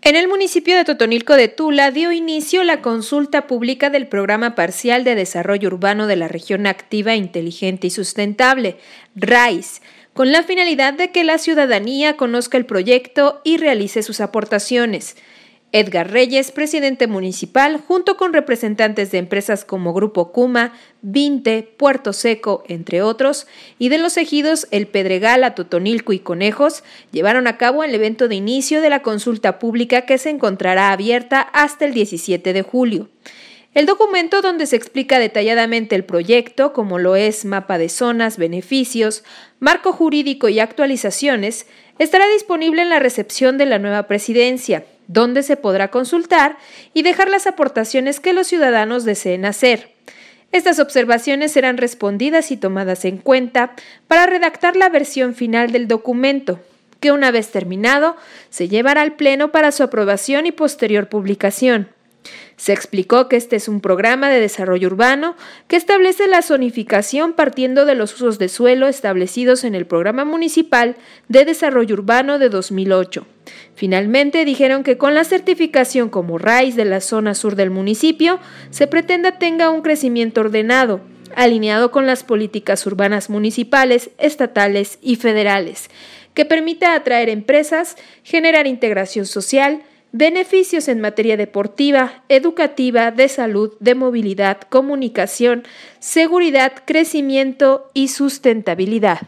En el municipio de Totonilco de Tula dio inicio la consulta pública del Programa Parcial de Desarrollo Urbano de la Región Activa, Inteligente y Sustentable, RAIS, con la finalidad de que la ciudadanía conozca el proyecto y realice sus aportaciones. Edgar Reyes, presidente municipal, junto con representantes de empresas como Grupo Cuma, Vinte, Puerto Seco, entre otros, y de los ejidos El Pedregal, Atotonilco y Conejos, llevaron a cabo el evento de inicio de la consulta pública que se encontrará abierta hasta el 17 de julio. El documento donde se explica detalladamente el proyecto, como lo es mapa de zonas, beneficios, marco jurídico y actualizaciones, estará disponible en la recepción de la nueva presidencia, donde se podrá consultar y dejar las aportaciones que los ciudadanos deseen hacer. Estas observaciones serán respondidas y tomadas en cuenta para redactar la versión final del documento, que una vez terminado se llevará al Pleno para su aprobación y posterior publicación. Se explicó que este es un programa de desarrollo urbano que establece la zonificación partiendo de los usos de suelo establecidos en el Programa Municipal de Desarrollo Urbano de 2008. Finalmente, dijeron que con la certificación como RAIS de la zona sur del municipio, se pretenda tenga un crecimiento ordenado, alineado con las políticas urbanas municipales, estatales y federales, que permita atraer empresas, generar integración social, beneficios en materia deportiva, educativa, de salud, de movilidad, comunicación, seguridad, crecimiento y sustentabilidad.